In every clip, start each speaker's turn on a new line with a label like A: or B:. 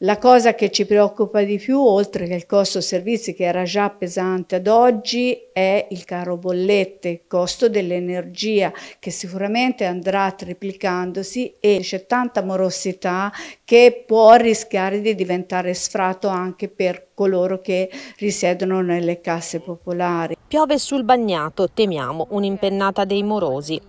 A: La cosa che ci preoccupa di più, oltre che il costo servizi che era già pesante ad oggi, è il caro bollette, il costo dell'energia che sicuramente andrà triplicandosi e c'è tanta morosità che può rischiare di diventare sfratto anche per coloro che risiedono nelle casse
B: popolari. Piove sul bagnato, temiamo un'impennata dei morosi.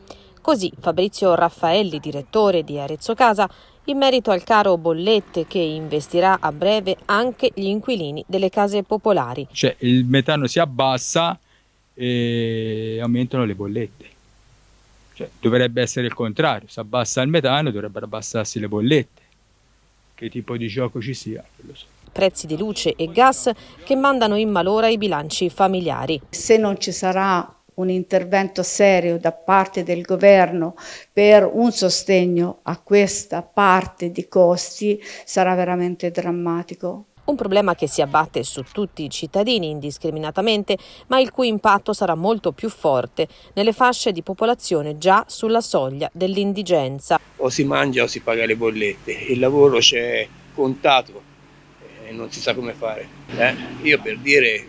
B: Così Fabrizio Raffaelli, direttore di Arezzo Casa, in merito al caro bollette che investirà a breve anche gli inquilini delle case popolari.
C: Cioè il metano si abbassa e aumentano le bollette. Cioè, dovrebbe essere il contrario, si abbassa il metano dovrebbero abbassarsi le bollette. Che tipo di gioco ci sia, lo so
B: prezzi di luce e gas che mandano in malora i bilanci familiari. Se non ci sarà un intervento serio da parte del governo
A: per un sostegno a questa parte di costi sarà
B: veramente drammatico. Un problema che si abbatte su tutti i cittadini indiscriminatamente, ma il cui impatto sarà molto più forte nelle fasce di popolazione già sulla soglia dell'indigenza.
D: O si mangia o si paga le bollette, il lavoro c'è contato e non si sa come fare. Eh? Io per dire,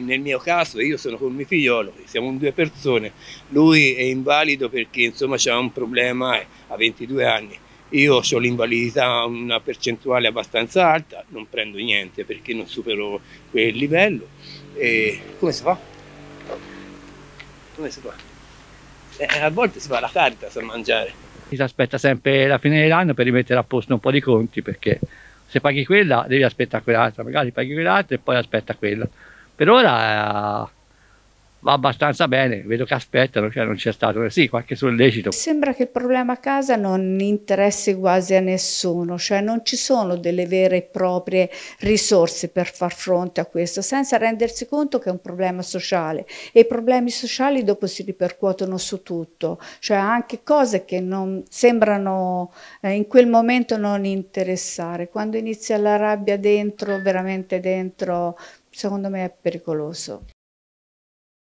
D: nel mio caso, io sono con mio figliolo, siamo due persone, lui è invalido perché insomma c'è un problema eh, a 22 anni, io ho l'invalidità a una percentuale abbastanza alta, non prendo niente perché non supero quel livello. E come si fa? Come si fa? Eh, a volte si fa la carta a mangiare.
E: Si aspetta sempre la fine dell'anno per rimettere a posto un po' di conti perché se paghi quella devi aspettare quell'altra, magari paghi quell'altra e poi aspetta quella. Per ora eh, va abbastanza bene, vedo che aspettano, cioè non c'è stato sì, qualche sollecito.
A: Sembra che il problema a casa non interessi quasi a nessuno, cioè non ci sono delle vere e proprie risorse per far fronte a questo, senza rendersi conto che è un problema sociale e i problemi sociali dopo si ripercuotono su tutto, cioè anche cose che non sembrano eh, in quel momento non interessare. Quando inizia la rabbia dentro, veramente dentro, secondo me è pericoloso.